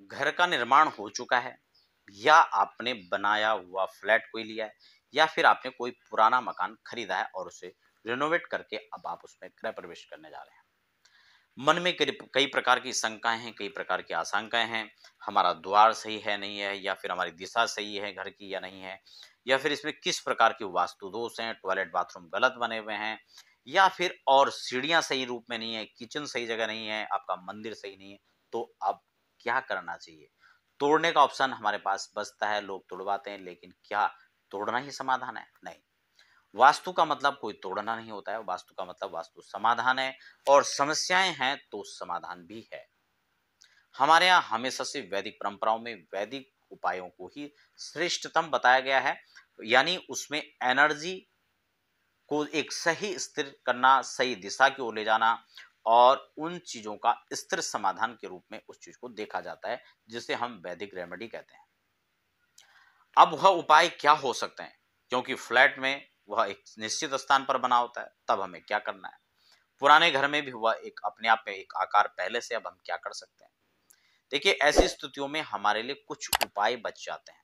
घर का निर्माण हो चुका है या आपने बनाया हुआ फ्लैट कोई लिया है या फिर आपने कोई पुराना मकान खरीदा है और उसे रिनोवेट करके अब आप उसमें गृह प्रवेश करने जा रहे हैं मन में कई प्रकार की शंकाएं हैं कई प्रकार की आशंकाएं हैं हमारा द्वार सही है नहीं है या फिर हमारी दिशा सही है घर की या नहीं है या फिर इसमें किस प्रकार के वास्तु दोष हैं टॉयलेट बाथरूम गलत बने हुए हैं या फिर और सीढ़ियाँ सही रूप में नहीं है किचन सही जगह नहीं है आपका मंदिर सही नहीं है तो अब क्या करना चाहिए तोड़ने का ऑप्शन हमारे पास बचता है लोग तोड़वाते हैं लेकिन क्या तोड़ना ही समाधान है नहीं वास्तु का मतलब कोई तोड़ना नहीं होता है वास्तु का मतलब वास्तु समाधान है और समस्याएं हैं तो समाधान भी है हमारे यहाँ हमेशा से वैदिक परंपराओं में वैदिक उपायों को ही श्रेष्ठतम बताया गया है यानी उसमें एनर्जी को एक सही स्थिर करना सही दिशा की ओर ले जाना और उन चीज़ों का स्थिर समाधान के रूप में उस चीज़ को देखा जाता है जिसे हम वैदिक रेमेडी कहते हैं अब वह उपाय क्या हो सकते हैं क्योंकि फ्लैट में वह एक निश्चित स्थान पर बना होता है तब हमें क्या करना है पुराने घर में भी हुआ एक अपने आप में एक आकार पहले से अब हम क्या कर सकते हैं देखिए ऐसी स्थितियों में हमारे लिए कुछ उपाय बच जाते हैं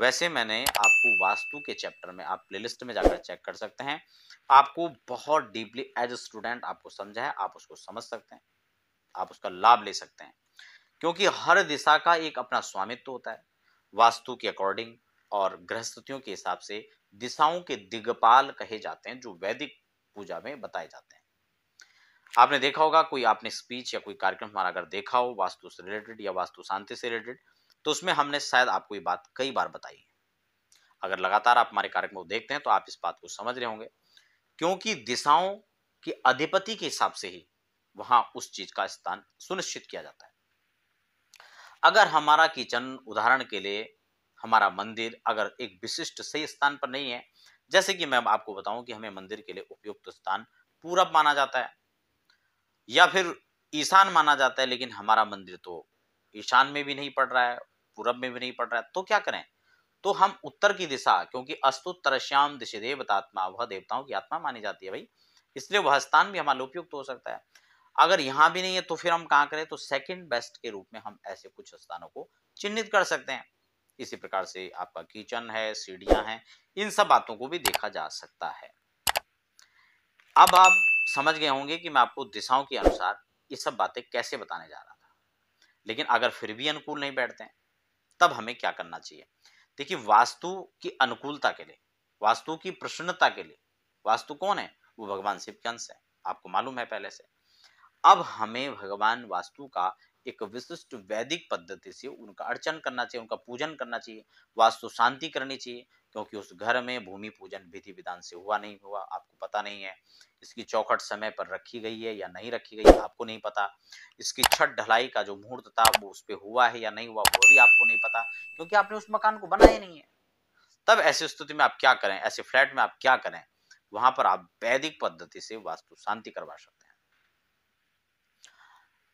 वैसे मैंने आपको वास्तु के चैप्टर में आप प्लेलिस्ट में जाकर चेक कर सकते हैं आपको बहुत डीपली एज ए स्टूडेंट आपको समझा है आप उसको समझ सकते हैं आप उसका लाभ ले सकते हैं क्योंकि हर दिशा का एक अपना स्वामित्व होता है वास्तु के अकॉर्डिंग और गृहस्थितियों के हिसाब से दिशाओं के दिग्पाल कहे जाते हैं जो वैदिक पूजा में बताए जाते हैं आपने देखा होगा कोई आपने स्पीच या कोई कार्यक्रम हमारा अगर देखा हो वास्तु से रिलेटेड या वास्तु शांति से रिलेटेड तो उसमें हमने शायद आपको ये बात कई बार बताई है अगर लगातार आप हमारे कार्यक्रम को देखते हैं तो आप इस बात को समझ रहे होंगे क्योंकि दिशाओं की अधिपति के हिसाब से ही वहां उस चीज का स्थान सुनिश्चित किया जाता है अगर हमारा किचन उदाहरण के लिए हमारा मंदिर अगर एक विशिष्ट सही स्थान पर नहीं है जैसे कि मैं आपको बताऊं कि हमें मंदिर के लिए उपयुक्त स्थान पूरब माना जाता है या फिर ईशान माना जाता है लेकिन हमारा मंदिर तो ईशान में भी नहीं पड़ रहा है पूरब में भी नहीं पड़ रहा है तो क्या करें तो हम उत्तर की दिशा क्योंकि अस्तु तरश्याम दिशे देवतात्मा वह देवताओं की आत्मा मानी जाती है भाई इसलिए वह स्थान भी हमारे उपयुक्त हो सकता है अगर यहाँ भी नहीं है तो फिर हम कहाँ करें तो सेकंड बेस्ट के रूप में हम ऐसे कुछ स्थानों को चिन्हित कर सकते हैं इसी प्रकार से आपका किचन है सीढ़ियां हैं इन सब बातों को भी देखा जा सकता है अब आप समझ गए होंगे कि मैं आपको दिशाओं के अनुसार ये सब बातें कैसे बताने जा रहा था लेकिन अगर फिर भी अनुकूल नहीं बैठते हैं तब हमें क्या करना चाहिए देखिए वास्तु की अनुकूलता के लिए वास्तु की प्रसन्नता के लिए वास्तु कौन है वो भगवान शिव के अंश है आपको मालूम है पहले से अब हमें भगवान वास्तु का एक विशिष्ट वैदिक पद्धति से उनका अर्चन करना चाहिए उनका पूजन करना चाहिए वास्तु शांति करनी चाहिए क्योंकि उस घर में भूमि पूजन विधि विधान से हुआ नहीं हुआ आपको पता नहीं है इसकी चौखट समय पर रखी गई है या नहीं रखी गई आपको नहीं पता इसकी छत ढलाई का जो मुहूर्त था वो उस पर हुआ है या नहीं हुआ वो भी आपको नहीं पता क्योंकि आपने उस मकान को बनाया नहीं है तब ऐसी स्थिति में आप क्या करें ऐसे फ्लैट में आप क्या करें वहां पर आप वैदिक पद्धति से वास्तु शांति करवा सकते हैं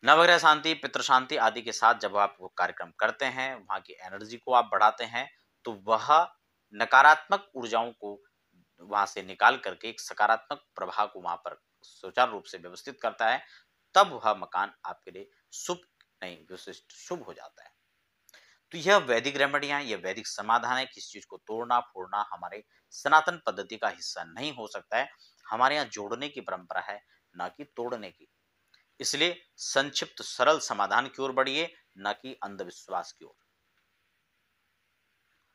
नवग्रह शांति पितृ शांति आदि के साथ जब आप वो कार्यक्रम करते हैं वहां की एनर्जी को आप बढ़ाते हैं तो वह नकारात्मक ऊर्जाओं को वहां से निकाल करके एक सकारात्मक प्रभाव को वहां पर सुचारू रूप से व्यवस्थित करता है तब वह मकान आपके लिए शुभ नहीं विशिष्ट शुभ हो जाता है तो यह वैदिक रेमेडियां यह वैदिक समाधान है किस चीज को तोड़ना फोड़ना हमारे सनातन पद्धति का हिस्सा नहीं हो सकता है हमारे यहाँ जोड़ने की परंपरा है ना कि तोड़ने की इसलिए संक्षिप्त सरल समाधान की ओर बढ़िए न कि अंधविश्वास की ओर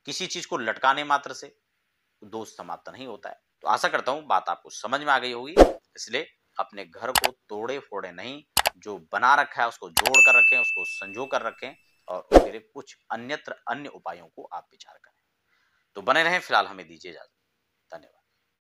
किसी चीज को लटकाने मात्र से दोष समाप्त नहीं होता है तो आशा करता हूं बात आपको समझ में आ गई होगी इसलिए अपने घर को तोड़े फोड़े नहीं जो बना रखा है उसको जोड़ कर रखें उसको संजो कर रखें और उसके लिए कुछ अन्यत्र अन्य उपायों को आप विचार करें तो बने रहें फिलहाल हमें दीजिए इजाजत